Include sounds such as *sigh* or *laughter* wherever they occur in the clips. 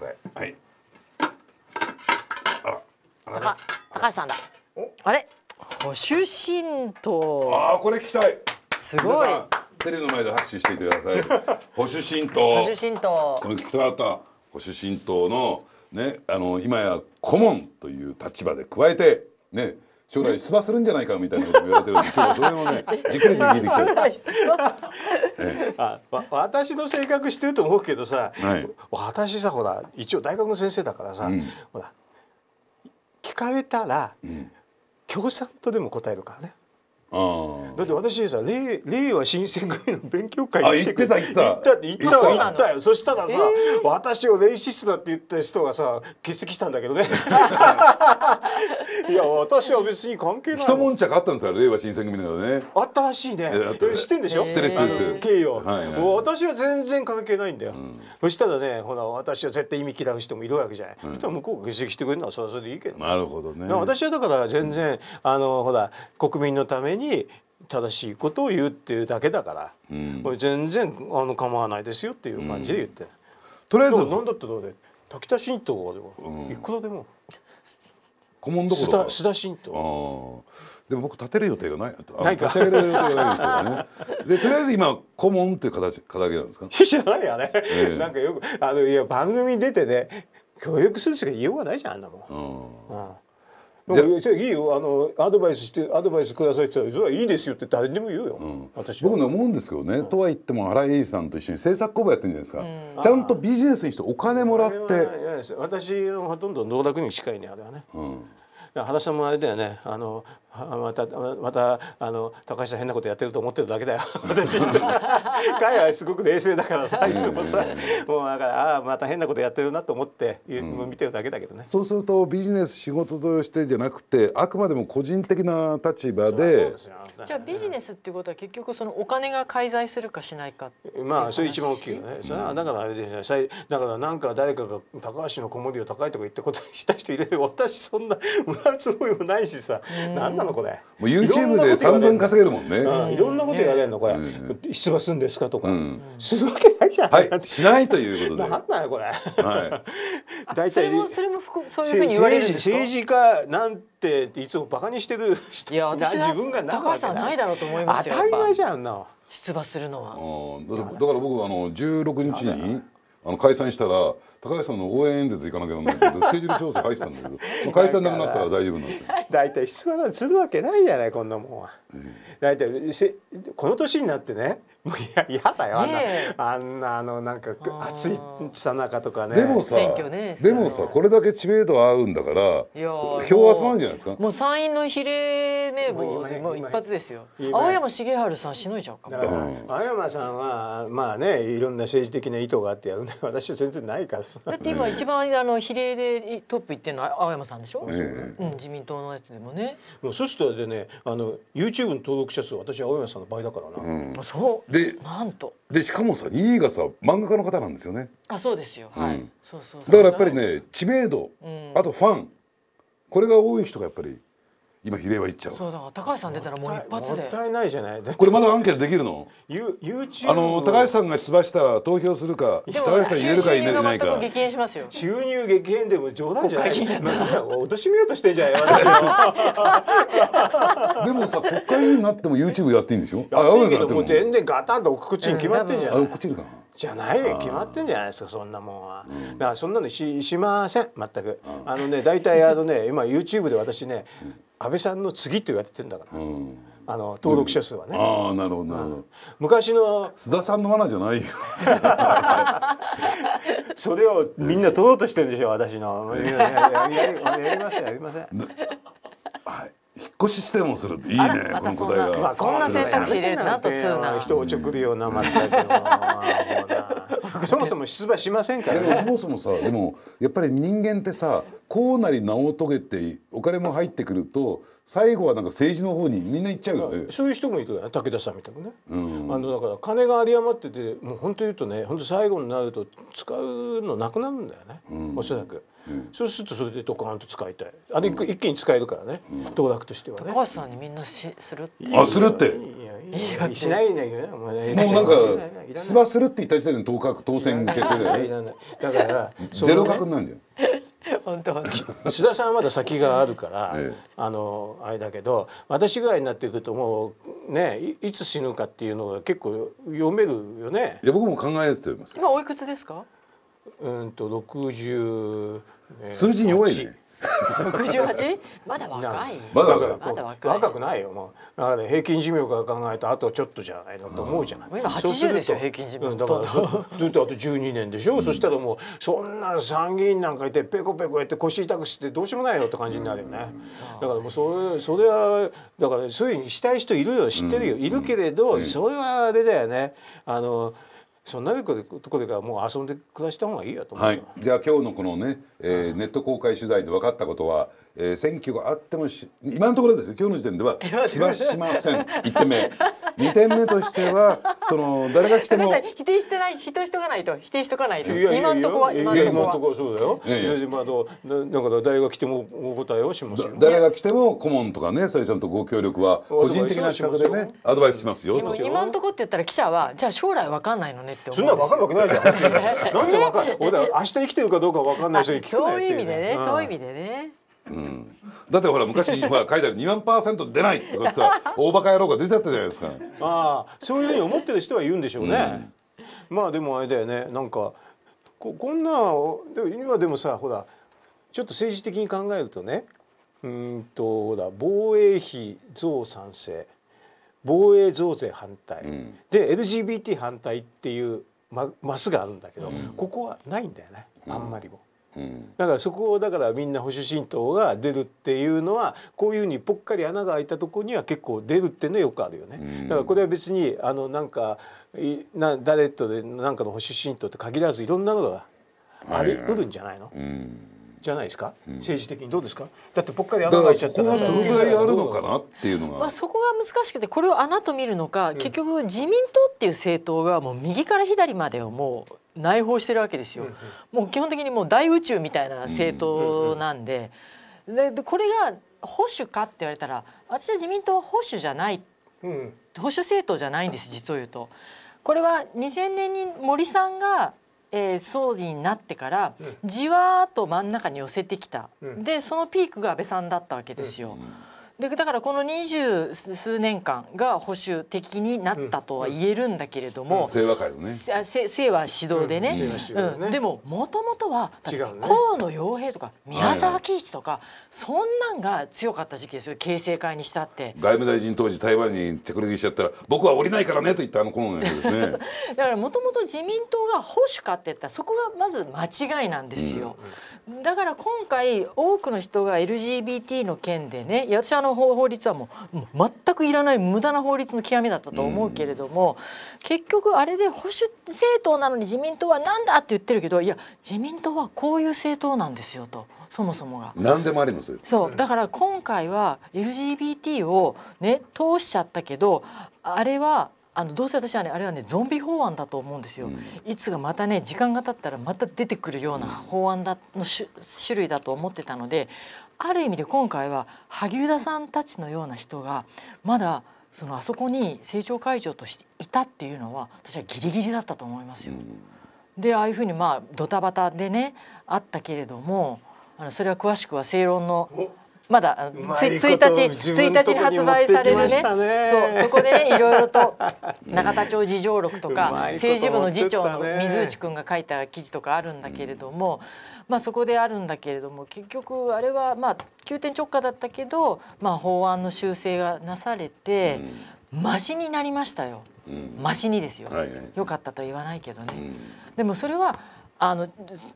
これはいあら高橋さんだあれ保守神道ああこれ聞きたいすごいテレビの前で拍手していてください *laughs* 保守神道保守神道これ聞きたかった保守神道のねあの今や顧問という立場で加えてね将来出馬するんじゃないかみたいなことも言われてるんで今日はそれもね *laughs* じっくり聞いてきたい、え *laughs* え、あ私の性格してると思うけどさ、はい、私さほら一応大学の先生だからさ、うん、ほら聞かれたら、うん、共産党でも答えるからね。だって私さ令和新選組の勉強会に来てくれた行った行った行った行ったよそしたらさ、えー、私をレイシストだって言った人がさ欠席したんだけどね *laughs* いや私は別に関係ない一着あったんですよ令和新選組のねあったらしいね知ってんでしょ知ってる知ってる私は全然関係ないんだよ、うん、そしたらねほら私は絶対意味嫌う人もいるわけじゃない、うん、向こうが欠席してくれるのはそれはそれでいいけど、なるほどね私はだから全然、うん、あのほら国民のためにに正しいことを言うっていうだけだから、うん、これ全然あの構わないですよっていう感じで言って、うん、とりあえず何だってどうで滝田新党はでも、いくらでも顧問どころ須田新党でも僕立てる予定がないないか立てる予定がないですよね *laughs* でとりあえず今顧問っていう形形なんですか *laughs* 知らないよね、えー、なんかよくあのいや番組に出てね協力するしか言いようがないじゃんあんなもん、うんいいよあのアドバイスしてアドバイスくださいって言ったらいいですよって誰でも言うよ、うん、私僕の思うんですけどね、うん、とは言っても新井英二さんと一緒に制作公募やってるんじゃないですか、ちゃんとビジネスにしてお金もらって私のほとんど能楽に近いねあれはね、うん、原さんもあれだよねあのまたまたあの高橋さん変なことやってると思ってるだけだよ *laughs* 私彼はすごく冷静だからさいつもさもうなんかああまた変なことやってるなと思って、うん、見てるだけだけどねそうするとビジネス仕事としてじゃなくてあくまでも個人的な立場でじゃあビジネスっていうことは結局そのお金が介在するかしないかまあそれ一番大きいよね、うん、だからあれですねだからなんか誰かが高橋の子守りを高いとか言ったことした人いれば私そんなもら *laughs* うつもりもないしさ、うん、何なののこれもう YouTube で散々稼げるもんね、いろんなこと言われるのこれ、出馬するんですかとか、するわけないじゃん、はい、しないということでなんだよこれ、はい、*laughs* 大体それもそれもそういうふうに言われるんですか政治家なんていつもバカにしてる人いや自分がな高橋さんないだろうと思います当たり前じゃんな出馬するのはあだだから僕あの16日にあの解散したら高橋さんの応援演説行かなきゃなんないけどスケジュール調整入ってたんだけど解散なくなったら大丈夫なんで大体質問するわけないじゃないこんなもんは。大体、うこの年になってねもう嫌だよあんな、ね、あんなあのなんか暑いさなかとかね。でもさ、ね、でもさこれだけ知名度合うんだから票集まるんじゃないですか。もう参院の比例名簿もう一発ですよ。青山茂春さんしのいじゃうかも。青山さんはまあねいろんな政治的な意図があってやるんだ私全然ないから。だって今一番あの比例でトップいってるのは青山さんでしょ。うん、自民党のちでもねもうそうするとでねあの YouTube の登録者数私は青山さんの倍だからな、うん、そうでなんとでしかもさ2位がさ漫画家の方なんですよねあそうですよ、うん、はいそうそうだからやっぱりね知名度、うん、あとファンこれが多い人がやっぱり今比例はいっちゃうそうだから高橋さん出たらもう一発でもったいないじゃないこれまだアンケートできるのユー u y o u t u あの高橋さんが出馬したら投票するか高橋さん入れるか入れないか激減しますよ収入激減でも冗談じゃない貶と *laughs* しめようとしてんじゃないでもさ国会員になってもユーチューブやっていいんでしょやっていいけどもう全然ガタンと奥口に決まってんじゃない、うん、口かじゃない決まってんじゃないですかそんなもんは、うん、だからそんなのししません全くあのね大体あのね今 YouTube で私ね、うん安倍さんの次って言われてんだから、うん、あの登録者数はね、ああなるほどなるほど、昔の須田さんの罠じゃないよ *laughs* それをみんな取ろうとしてるんでしょ私のやりませんやりません引っ越ししてもするいいね、ま、この答えが、まあ、こんな選択肢入れるなと通な人をちょくるような全くそもそも出馬しませんから、ね、でもそもそもさでもやっぱり人間ってさこうなり名を遂げてお金も入ってくると最後はなんか政治の方にみんな行っちゃうよねそういう人もいるよね武田さんみたくね、うん、あのだから金が有り余っててもう本当言うとね本当最後になると使うのなくなるんだよね、うん、おそらく。そうするとそれでドカーンと使いたいあれ一気に使えるからね、道楽としてはね高橋さんにみんなしするってあするってしないないよねもうなんか出馬するって言った時点で当確当選決定だよだからゼロ確なんだよ本当須田さんはまだ先があるから、ええ、あのあれだけど私ぐらいになっていくともうねいつ死ぬかっていうのが結構読めるよねいや僕も考えております今おいくつですかうんと六十。数字に弱いね。六十八？まだ若い。まだ若い。若くないよ。もうだ平均寿命から考えたあとちょっとじゃないのと思うじゃない。今八十ですよ平均寿命。うん、だからずっとあと十二年でしょ。うん、そしたらもうそんな参議院なんかいてペコペコやって腰痛くしてどうしようもないよって感じになるよね。だからもうそれそれはだからそういうにしたい人いるよ知ってるよいるけれどそれはあれだよね。あの。そんなとこでかもう遊んで暮らした方がいいやとはい、じゃあ今日のこのね、えー、ネット公開取材で分かったことはえー、選挙があっても今のところですよ今日の時点では *laughs* しばしません1点目二点目としてはその誰が来ても否定してない否定しとかないと否定してとかないと今のところは今のところそうだよ、ええ、まあどだから誰が来てもお答えをしますよ、誰が来ても顧問とかねさゆちゃんとご協力は個人的な資格でねアドバイスしますよ今のところって言ったら記者はじゃあ将来わかんないのねってそんなわかるわけないじゃんなんでわかる俺明日生きてるかどうかわかんない人に聞くなよってそういう意味でね、うん、そういう意味でねうん、だってほら昔ほら書いてある2万パーセント出ないとかさ大バカ野郎が出ちゃったじゃないですかまあそういうふうに思ってる人は言うんでしょうね、うん、まあでもあれだよねなんかここんなで今でもさほらちょっと政治的に考えるとねうんとほら防衛費増産成防衛増税反対、うん、で LGBT 反対っていうマスがあるんだけど、うん、ここはないんだよねあんまりも。だからそこをだからみんな保守神道が出るっていうのはこういうふうにぽっかり穴が開いたところには結構出るっていうのはよくあるよね。だからこれは別にあのなんかな誰とでなんかの保守神道って限らずいろんなのがありうるんじゃないの、はいはいうんじゃないですか、うん、政治的にどうですかだってぽっかり穴が開いちゃったらどのぐらいあるのかなっていうのが、まあ、そこが難しくてこれを穴と見るのか、うん、結局自民党っていう政党がもう右から左までをもう内包してるわけですよ、うんうん、もう基本的にもう大宇宙みたいな政党なんでうんうんうん、でこれが保守かって言われたら私は自民党は保守じゃない、うん、保守政党じゃないんです実を言うと。これは2000年に森さんがえー、総理になってから、じわーっと真ん中に寄せてきた、でそのピークが安倍さんだったわけですよ。うんでだからこの二十数年間が保守的になったとは言えるんだけれども、清和会のね清和指導でね,、うんでももともとは、河野洋平とか宮沢喜一とか、そんなんが強かった時期ですよ形成会にしたって外務大臣当時台湾に着陸しちゃったら僕は降りないからねと言ったあの河野洋平ですね *laughs* だからもともと自民党が保守かって言ったらそこがまず間違いなんですよ、だから今回多くの人が LGBT の件でね私あのの法律はもう全くいらない無駄な法律の極みだったと思うけれども、結局あれで保守政党なのに自民党はなんだって言ってるけどいや自民党はこういう政党なんですよと。そもそもが何でもありますそうだから今回は LGBT をね通しちゃったけどあれはあのどうせ私はねあれはねゾンビ法案だと思うんですよ、うん、いつがまたね時間が経ったらまた出てくるような法案だの種類だと思ってたのである意味で今回は萩生田さんたちのような人がまだそのあそこに政調会長としていたっていうのは私はギリギリだったと思いますよ。うん、でああいうふうにまあドタバタでねあったけれどもあのそれは詳しくは正論のまだ1日一日に発売されるねそうそこでねいろいろと永 *laughs* 田町事情録とか政治部の次長の水内君が書いた記事とかあるんだけれども、まあそこであるんだけれども結局あれはまあ急転直下だったけど、まあ、法案の修正がなされて、ましになりましたよ、ましにですよ、はよかったとは言わないけどね。でもそれはあの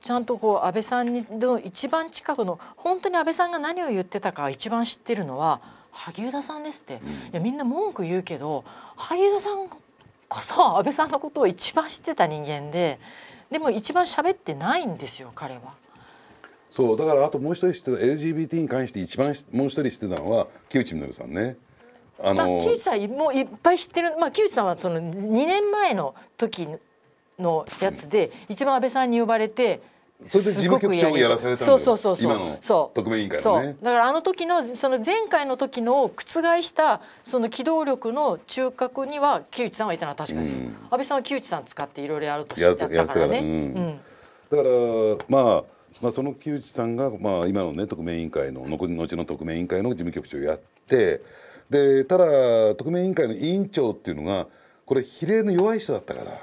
ちゃんとこう安倍さんの一番近くの本当に安倍さんが何を言ってたか一番知ってるのは萩生田さんですって、いやみんな文句言うけど萩生田さんこそ安倍さんのことを一番知ってた人間ででも一番喋ってないんですよ彼は。そうだからあともう一人知ってた LGBT に関して一番もう一人知ってたのは木内稔さんね。あのまあ、木内さんもういっぱい知ってる、まあ、木内さんはその2年前の時のやつで、一番安倍さんに呼ばれてそれで事務局長をやらされたんだよそうそうそう今の特命委員会のねだからあの時のその前回の時の覆したその機動力の中核には木内さんはいたのは確かですよ、うん、安倍さんは木内さん使っていろいろやろうとしてやったからね、うん、だからまあまあその木内さんがまあ今のね特命委員会の残りのうちの特命委員会の事務局長をやってでただ特命委員会の委員長っていうのがこれ比例の弱い人だったから。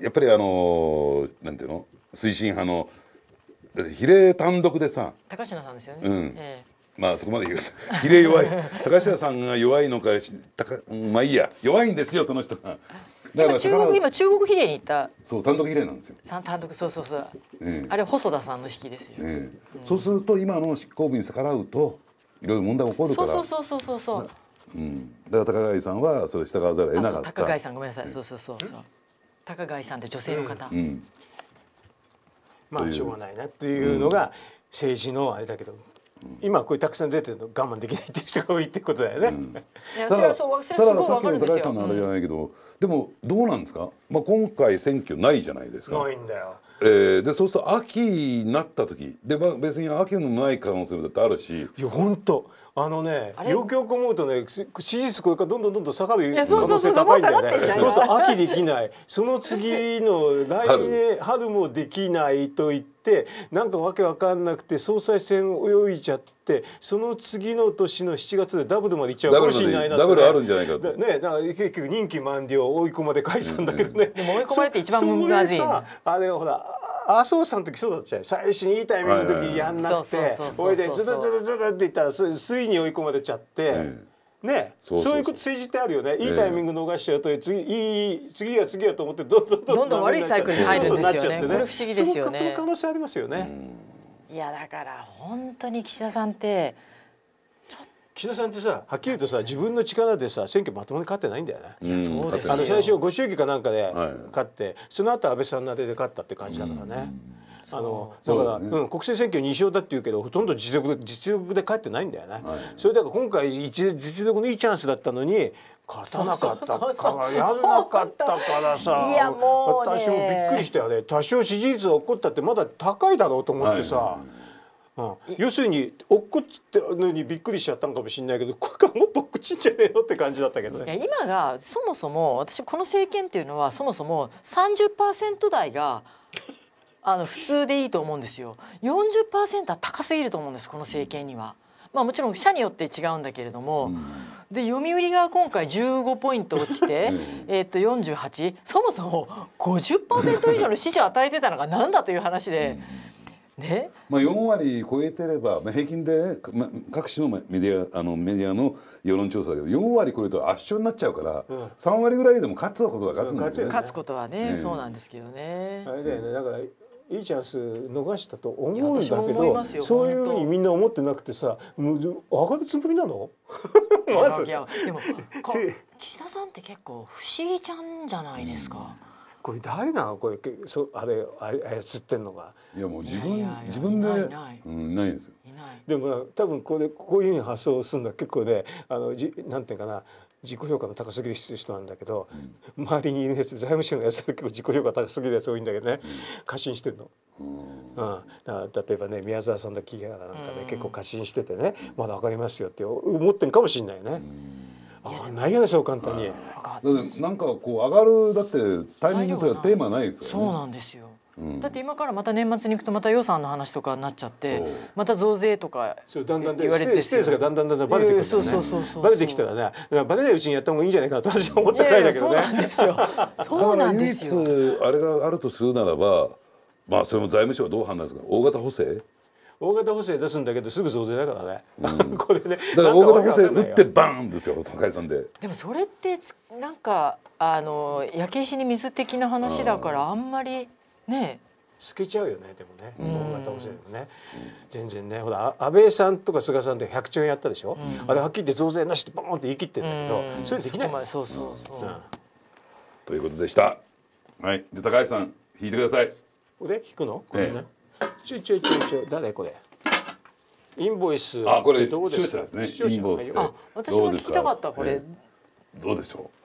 やっぱりあのなんていうの推進派の比例単独でさ高階さんですよね、うんええ、まあそこまで言う比例弱い高階さんが弱いのかまあいいや弱いんですよその人が。だから中国今中国比例に行ったそう単独比例なんですよ三単独そうそうそう、ええ、あれ細田さんの引きですよ、ええ、うん、そうすると今の執行部に逆らうといろいろ問題起こるからそうそうそうそうそううん、だから高貝さんはそれ従わざるを得なかった高貝さんごめんなさい、そうそうそうそう高貝さんって女性の方、うんうん、まあしょうがないなっていうのが政治のあれだけど、今こういうたくさん出てるの我慢できないっていう人が多いってことだよね。うん、たださっきの高橋さんのあれじゃないけど、うん、でもどうなんですか。まあ今回選挙ないじゃないですか。ないんだよ。えー、でそうすると秋になった時で、別に秋のない可能性だってあるし。いや本当。あのねよくよく思うとね支持率これからどんどんどんどん下がる可能性高いんだよねそうそう、秋できないその次の来年春もできないと言ってなんかわけわかんなくて総裁選泳いじゃって。その次の年の7月でダブルまで行っちゃうかもしれないなダブルあるんじゃないかとねだから結局任期満了追い込まれ解散だけどね、うんうん、追い込まれて一番難しいそれあれほら麻生さんの時そうだったじゃない最初にいいタイミングの時やんなくてそれでズドズドズドって言ったらすいに追い込まれちゃって。うんね、そういうこと政治ってあるよね。いいタイミング逃しちゃうと、次いい次は次やと思ってどんどんどんどんどん悪いサイクルに入るんですよね。これ不思議ですよね。その可能性ありますよね。いやだから本当に岸田さんって。岸田さんってさはっきり言うとさ自分の力でさ選挙まともに勝ってないんだよね。うん、あの最初ご祝儀かなんかで勝って、はい、その後安倍さんなでで勝ったって感じだからね。あのだからう、ね、うん、国政選挙2勝だっていうけどほとんど実力で実力で勝ってないんだよね、はい、それだから今回一実力のいいチャンスだったのに勝たなかったからやんなかったからさいやもう、ね、私もびっくりしたよね多少支持率が起こったってまだ高いだろうと思ってさ。はい要するに落っこちってのにびっくりしちゃったのかもしれないけどこれからもっと落っこちんじゃねえよって感じだったけどね。今がそもそも私この政権っていうのはそもそも30%台があの普通でいいと思うんですよ。40%は高すぎると思うんですこの政権には。まあ、もちろん社によって違うんだけれども、うん、で読売が今回15ポイント落ちて *laughs* えっと48そもそも50%以上の支持を与えてたのが何だという話で。うんねまあ、4割超えてれば、まあ、平均で、まあ、各種のメディアあのメディアの世論調査だけど4割超えると圧勝になっちゃうから、うん、3割ぐらいでも勝つことは勝つんですよね。勝つことはね、そうなんですけどね。あれだよねだからいいチャンス逃したと思うんだけどそういうふうにみんな思ってなくてさ上がるつもりなのまず *laughs* でも岸田さんって結構不思議ちゃんじゃないですか。うんこれ誰なのこれそあれ操ってんのがいやもう自分自分でないうん、ないですよでも多分これこういうふうに発想するのは結構ねあのじなんていうかな自己評価の高すぎる人なんだけど、うん、周りにいるやつ財務省のやつは結構自己評価高すぎるやつ多いんだけどね、うん、過信してんの。うんうん、例えばね宮沢さんの企業なんかね結構過信しててねまだ分かりますよって思ってるかもしれないね。あないやでしょう簡単に。ってなんかこう上がるだってタイミングとかテーマないですよね。そうなんですよ。うん、だって今からまた年末に行くとまた予算の話とかになっちゃってまた増税とか言われてステースがだんだんだんだんバレてくるからバレてきたらねバレないうちにやった方がいいんじゃないかと私は思ったくらいだけどね。そうなんですよ。唯一あれがあるとするならばまあそれも財務省はどう判断するか大型補正大型補正出すんだけどすぐ増税だからね、うん、*laughs* これねだから大型補正打ってバーンですよ高井さんででもそれってなんかあの焼け石に水的な話だからあんまりね透けちゃうよねでもね大型補正もね、全然ねほら安倍さんとか菅さんで100兆円やったでしょ、うん、あれはっきり言って増税なしってバーンって言い切ってんだけど、うん、それできないそうそうそう、うん、ということでしたはいじゃ高橋さん引いてくださいこれ引くのこれね、ええちょいちょいちょいちょい誰これインボイスあこれどうですかですねインボイスあ私も聞きたかったこれどうでしょう